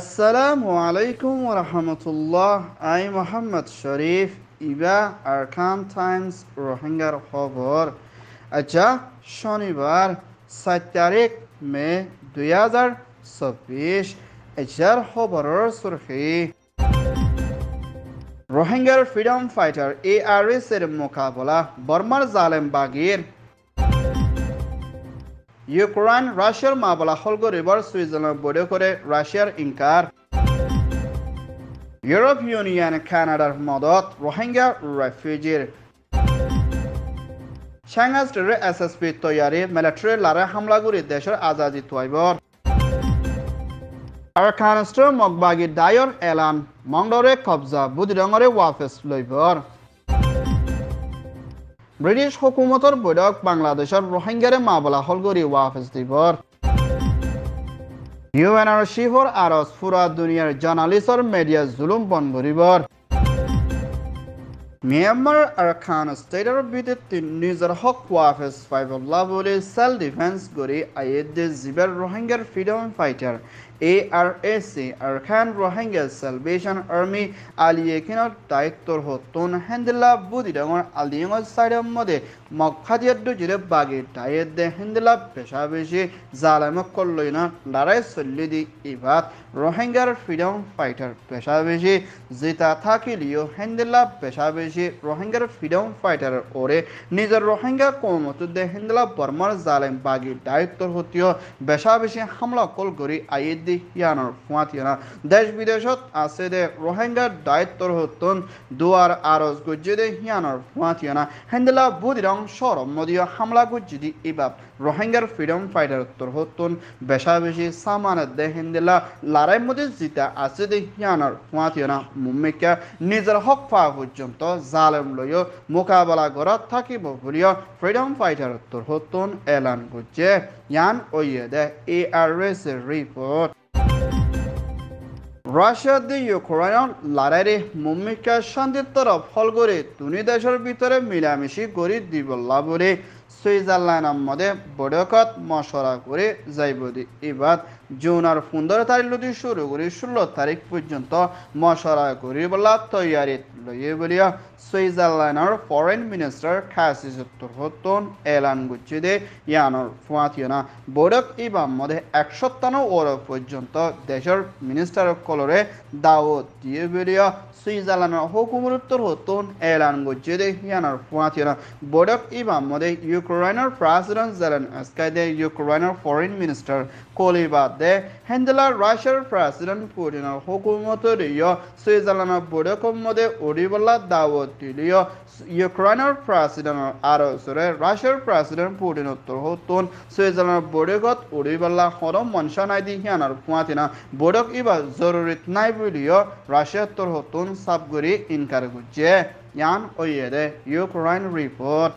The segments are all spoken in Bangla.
আসসালামু আলাইকুম রহমতুল্লাহ আই মোহাম্মদ শরীফ ইবা আরকাম টাইমস রোহিঙ্গার খবর আচ্ছা শনিবার সাত তারিখ মে দুই হাজার চব্বিশ এছার খবরের সুরখি রোহিঙ্গার freedom fighter A R S এর মোকাবলা বর্মার জালেম বাগির ইউক্রাইন রাশিয়ার মামলা হলগো রিভার সুইজারল্যান্ড বৈঠক করে রাশিয়ার ইনকার ইউরোপ ইউনিয়ন কানাডার মদত রোহিঙ্গা রেফিউজির সাংহাজের এস এস পি তৈয়ারি মিলিটারি লারে হামলা দেশের আজাদি তোয়াইবর আফগানিস্তান মগবাগি ডায়র এলান মংডরে কবজা বুদিরঙরে ওয়াফেস লইবর ব্ৰিটিছ হকুমতৰ বৈঠক বাংলাদেশৰ ৰোহিংগাৰে মাবলা হল গড়ি ওয়াফেজ দিবর ইউ এনৰ শিহৰ আৰজ ফুৰা দুনিয়াৰ জাৰ্নালিষ্টৰ মেডিয়া জুলুম বন্ধ কৰিবৰ মিয়ানমাৰ আৰখান ষ্টেটৰ ভিত্তিত নিজৰ হক ৱাফেজ ফাইবুল্লাহ বুলি সেল ডিফেন্স গড়ি আয়েদে জিবের ৰোহিংগাৰ freedom fighter ARSA Arakan Rohingya salvation army আলিয়েকিন দায়িত্বর হতন হেন্দলা বুদি ডর আলিয়ং সাইড মধ্যে মক্কা দিয়ে দুজিরে বাগে দায়ে দে হেন্দলা পেশা বেশি জালাম কল্লই দি ইভাত রোহিঙ্গার ফ্রিডম ফাইটার পেশা বেশি জিতা থাকিলিও হেন্দলা পেশা বেশি রোহিঙ্গার ফ্রিডম ফাইটার ওরে নিজের রোহিঙ্গা কমত দে হেন্দলা বর্মার জালেম বাগে দায়িত্বর হতীয় বেশা বেশি হামলা কল করি আইয়ে দি ইয়ানোর ফুয়াত ইয়ানোর দেশ বিদেশত আছে দে রোহিঙ্গার হতন দুয়ার আরজ দে ইয়ানোর বুদিরং সরম হামলা দি ইবাব রোহিঙ্গার ফ্রিডম ফাইটার উত্তর হতন সামানের দে মধ্যে জিতা আছে দে ইয়ানোর মুম্মিকা নিজের হক পর্যন্ত জালেম লইও মোকাবেলা করা থাকিব বলিও ফ্রিডম ফাইটার উত্তর হতন এলান করছে ইয়ান ওইয়ে দে এ আর রিপোর্ট দি ইউক্রেন লড়াইরে মুম্মিকা শান্তির তরফ ফল করে তুনি দেশের ভিতরে মিলামিশি গড়ি দিব লাভরে সুইজারল্যান্ড মধ্যে বৈঠকত মশলা করে যাইব এবার জুনের পনেরো তারিখ লতি শুরু করে ষোলো তারিখ পর্যন্ত মশলা করি বলা তৈয়ারি লইয়ে বলিয়া সুইজারল্যান্ডের ফরেন মিনিস্টার খাসি সত্তর এলান গুচ্ছি দে ইয়ানোর ফুয়াতিয়না বৈঠক ইবার মধ্যে এক সপ্তাহ ওর পর্যন্ত দেশের মিনিস্টার কলরে দাওয়াত দিয়ে বলিয়া সুইজারল্যান্ডের হুকুমর উত্তর হতন এলান গুচ্ছি দে ইয়ানোর ফুয়াতিয়না বৈঠক ইবার মধ্যে Ukraine Ukrainian President Zelensky, the Ukrainian Foreign Minister Kolibade, Hendela Russian President Putin Hukumotorio, Switzerland Budokomode Uribola Dawotilio, Ukrainian President Arosure, Russian President Putin Turhotun, Switzerland Budogot Uribola Hodom Monshanaidi Hianar Puatina, Budok Iba Zorurit Naibilio, Russia Turhotun Sabguri Inkarguje, Yan Oyede, Ukraine Report.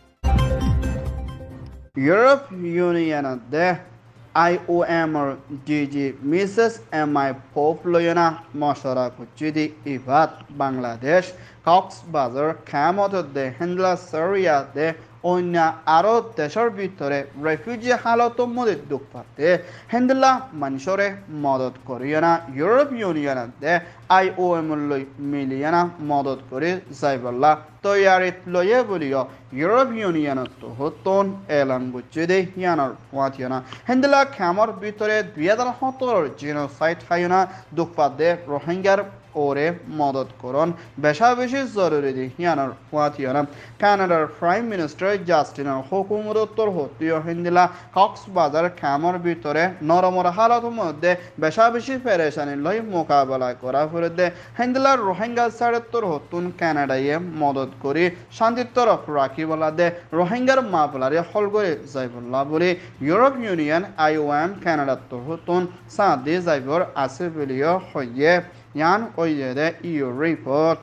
Europe Union de IOM DG Mrs. MI Popluyana Moshara Kuchidi Ivat Bangladesh Cox's Bazar খেয়ামত দে হেন্ডলা সরিয়া দে অন্য আরও দেশের ভিতরে রেফিউজি হালত মধ্যে দুঃখ পাতে হেন্ডলা মানুষরে মদত করিয়া না ইউরোপ ইউনিয়ন দে আই ও এমলৈ মিলিয়ানা মদত কৰি যাইবল্লা তৈয়াৰীত লৈয়ে বুলিঅ ইউৰোপ ইউনিয়নত হতন এলান বুজি দে ইয়ানৰ ৱাথিয়না হেন্দিলা খামৰ ভিতৰে দুহেজাৰ সোতৰৰ জিন' চাইট হায়না দুখপাদে ৰোহিংগাৰ ওরে মদত করন বেশা বেশি জরুরি দিহিয়ানোর হুয়াথিয়ানা কানাডার প্রাইম মিনিস্টার জাস্টিন হুকুমরোত্তর হতীয় হিন্দিলা কক্সবাজার খামর ভিতরে নরমর হালত মধ্যে বেশা বেশি পেরেশানি লই মোকাবেলা করা করে দেয় হিন্দলার রোহিঙ্গা সাড়েত্তর হতুন কানাডাইয়ে মদত করে শান্তির তরফ রাখি বলা দে রোহিঙ্গার মাপলারে হল করে যাইবলা বলে Europe union I one M কানাডার হতুন সাঁদে যাইবর আছে বলিও হইয়ে ইয়ান দে ইউ রিপোর্ট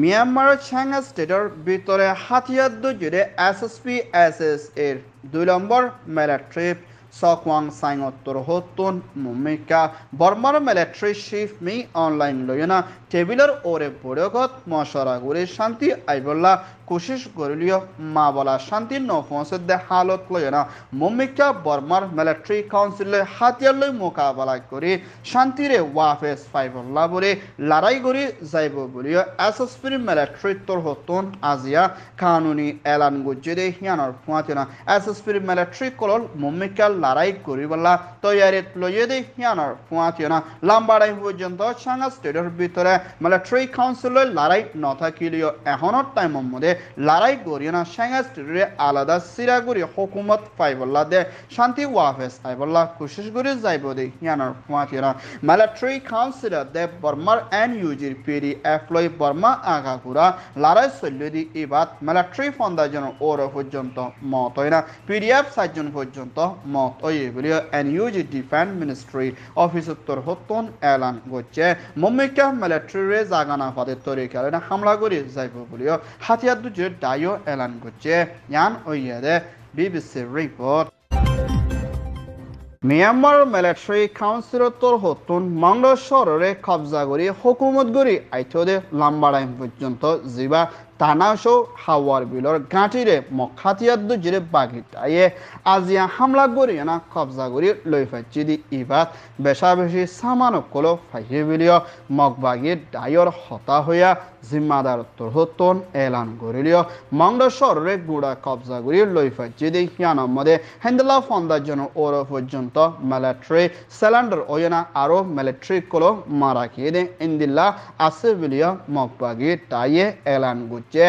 মিয়ানমারের ছাঙ্গা স্টেটের ভিতরে হাতিয়ার দুজুড়ে S S P S S এর দুই নম্বর মেলা trip Sok Wang Sang Ottor Mumika bormar military chief me online Loyana Tabular Ore Budogot Moshara Guri Shanti Aibola কোশিশ করিলেও মা বলা শান্তি ন নফসদে হালত লয় না মমিকা বর্মার মিলিটারি কাউন্সিলে হাতিয়ার লই মোকাবেলা করে শান্তিরে ওয়াফেস ফাইভ লাভরে লড়াই করে যাইব বলিও এস এস পির মিলিটারি তরহতন আজিয়া কানুনি এলান গুজিদে হিয়ানর ফুয়াতে না এস এস পির মিলিটারি কলল মমিকা লড়াই করিবলা তৈয়ারি লয়ে দে হিয়ানর ফুয়াতে না লম্বাড়াই পর্যন্ত সাংহা স্টেডিয়ামের ভিতরে মিলিটারি কাউন্সিলের লড়াই নথা কিলিও এখনো টাইম মধ্যে লড়াই করি না সাংস্কৃতির আলাদা সিরাগুড়ি হকুমত পাইবল্লা দে শান্তি ওয়াফেস আইবল্লা কোশিশ করে যাইব দে ইয়ানোর মাতিরা মিলিটারি কাউন্সিল দে বর্মার এন ইউজির পেরি এফলয় বর্মা আগা আগাকুরা লড়াই দি চল্লি ইবাদ মিলিটারি ফন্দাজন ওর পর্যন্ত মত হয় না পিডিএফ সাতজন পর্যন্ত মত হয়ে বলি N U G defence ministry office উত্তর হতন এলান করছে মম্মিকা মিলিটারি জাগানা ফাদের তরিকালে হামলা করে যাইব বলিও হাতিয়ার തുച്ഛതായോ എലാൻ കൊച്ച് ഞാൻ ഒയ്യത് B B C report Myanmar military কাউন্সিলর তোর হতুন মঙ্গল শহরে কবজা করি হুকুমত করি আইথদে লম্বাড়াইম পর্যন্ত জিবা তানাশো হাওয়ার বিলর গাঁটিরে মখাতিয়াদ্দ জিরে বাগিটায়ে আজিয়া হামলা করি না কবজা করি লই ফাইচি দি ইবাদ বেশা বেশি সামান কলো ফাইয়ে বিলিয় মগবাগি ডায়র হতা হইয়া জিম্মাদার তরহতন এলান করিলিয় মংডসরে গুড়া কবজা করি লই ফাইচি দি হিয়ানর মধ্যে হেন্দলা ফন্দার জন্য ওর পর্যন্ত মিলিটারি স্যালেন্ডার ওয়না আরো মিলিটারি কলো মারা খেয়ে দে ইন্দিল্লা আসে বিলিয় মগবাগি টাইয়ে এলান গুচ্ছ যে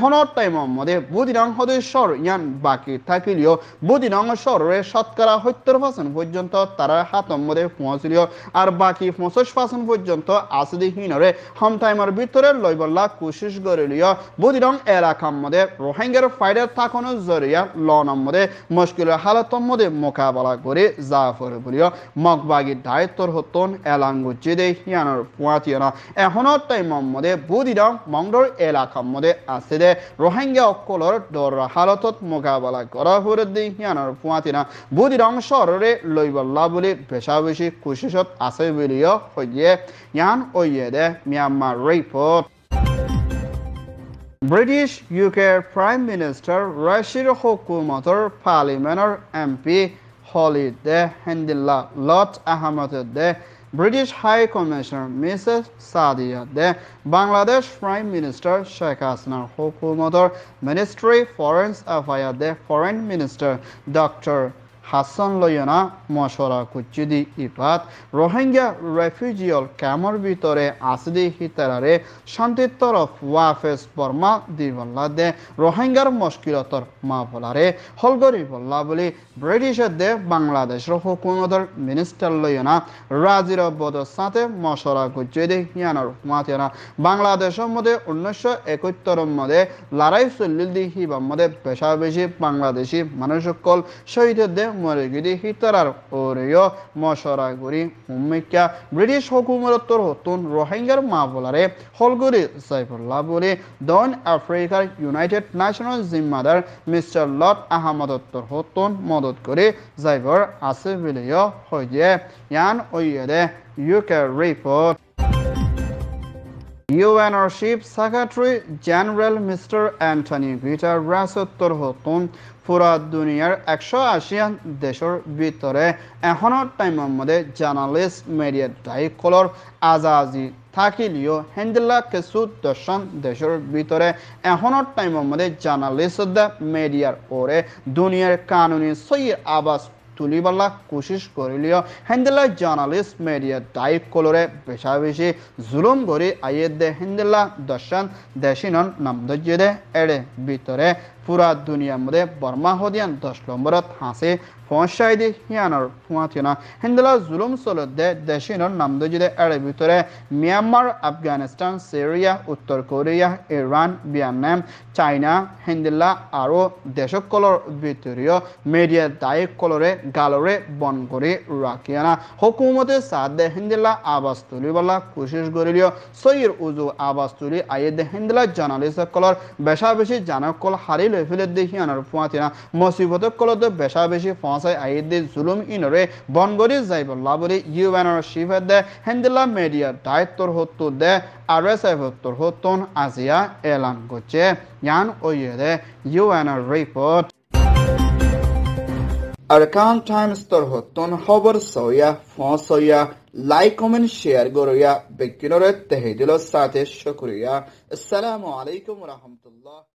হনর টাইম মধ্যে বুদিনাংশ সর ইয়ান বাকি থাকিলেও বুদিনাংশ সরের শতকরা সত্তর পার্সেন্ট পর্যন্ত তারা হাতম মধ্যে পৌঁছলিও আর বাকি পঁচিশ পার্সেন্ট পর্যন্ত আসিদিহীনরে হম টাইমের ভিতরে লইবল্লা কোশিস করিলিও বুদিরং এলাকার মধ্যে রোহিঙ্গার ফাইডার থাকানোর জরিয়া লনম মধ্যে মুশকিলের হালতম মধ্যে মোকাবেলা করে জাফর বলিও মগবাগি দায়িত্বর হতন এলাঙ্গুচিদে হিয়ানোর পুয়াতিয়না এখনও টাইম মধ্যে বুদিরং মংডর এলাকার মধ্যে আছে আসিদে রোহিঙ্গা অকলর দর হালতত মোকাবেলা করা হুরে দিহিয়ানোর ফুয়াতিনা বুধির অংশরে লইবল্লা বলি বেশাবেশি কোশিশত আছে বলিও হইয়ে ইয়ান ওইয়ে দে মিয়ানমার রিপোর্ট ব্রিটিশ ইউকের প্রাইম মিনিস্টার রাশির হুকুমতর পার্লিমেন্টর এমপি হলিদে হেন্দিল্লা লট আহমদ দে British High Commissioner Mrs. Sadia, the Bangladesh Prime Minister Sheikh Hasina, Hukumotor Ministry Foreign Affairs, the Foreign Minister Dr. Hasan লয়না মশরা কুচ্চিদি ইপাত রোহিঙ্গা রেফিউজিয়াল ক্যামর ভিতরে আসদি হিতারে শান্তি তরফ ওয়াফেস বর্মা দি দে রোহিঙ্গার মুশকিলতর মা বলারে হলগরি বল্লা বলি ব্রিটিশ দে বাংলাদেশের হুকুমতর মিনিস্টার লয়না রাজির বদ সাথে মশরা কুচ্চিদি হিয়ানর মাতিয়ানা বাংলাদেশের মধ্যে উনিশশো একাত্তর মধ্যে লড়াই চল্লিশ দি হিবা মধ্যে পেশাবেশি বেশি বাংলাদেশি মানুষ সকল শহীদের দে ಮಲಗಿದಿ ಹಿತರರ್ ಓರೆಯೋ ಮಶರಾಗುರಿ ಉಮ್ಮಿಕ್ಯ ব্রিটিশ হকুমরত্তর হতুন রোহিঙ্গার মামলারে হলগুরি সাইফুল্লাহ বলে দন আফ্রিকার ইউনাইটেড ন্যাশনাল জিম্মাদার মিস্টার লট আহমদত্তর হতুন মদত করে জাইবর আছে বলেও হয়ে ইয়ান ওইয়েদে ইউকে রিপোর্ট ইউএন আর শিপ সেক্রেটারি জেনারেল মিস্টার অ্যান্টনি গুটারাসত্তর হতুন পুরা দুনিয়ার একশো আশিয়ান দেশের ভিতরে এখনও টাইমের মধ্যে জার্নালিস্ট মিডিয়াটাই কলর আজাজি থাকিলেও হেন্দিলা কিছু দর্শন দেশের ভিতরে এখনও টাইমের মধ্যে জার্নালিস্ট মিডিয়ার ওরে দুনিয়ার কানুনি সই আবাস তুলিবলা কোশিশ করিলিও হেন্দেলা জার্নালিস্ট মিডিয়া টাইপ কলরে পেছা বেছি জুলুম কৰি আয়ে দে হেন্দেলা দৰ্শন দেশিনন নাম দৰ্যদে এড়ে ভিতরে পুরা দুনিয়ার মধ্যে বর্মা হদিয়ান দশ নম্বরত হাসে পৌঁছাই দি হিয়ানর ফুয়াতিনা হিন্দুলা জুলুম সলদে দে দেশিনর নাম যদি এর ভিতরে মিয়ানমার আফগানিস্তান সিরিয়া উত্তর কোরিয়া ইরান ভিয়েতনাম চাইনা হিন্দুলা আরও দেশকলর ভিতরীয় মিডিয়া দায়ী কলরে গালরে বন করে রাখিয়ানা হকুমতে দে হিন্দুলা আবাস তুলিবালা কোশিস করিলিও সৈর উজু আবাস তুলি আয়ে দে হিন্দুলা জার্নালিস্ট কলর বেশা বেশি জানকল হারিল লৈ ফেলে দি সিহঁতৰ ফুৱাতিনা মচিবতক কলতো বেচা বেছি ফঁচাই আহি জুলুম ইনৰে বনগৰি যাই বল্লা বুলি ইউ দে হেন্দিলা মেডিয়া দায়িত্বৰ সত্তৰ দে আৰু এফ আজিয়া এলান ইয়ান আরকান টাইমস খবর লাইক কমেন্ট শেয়ার সাথে আসসালামু আলাইকুম রহমতুল্লাহ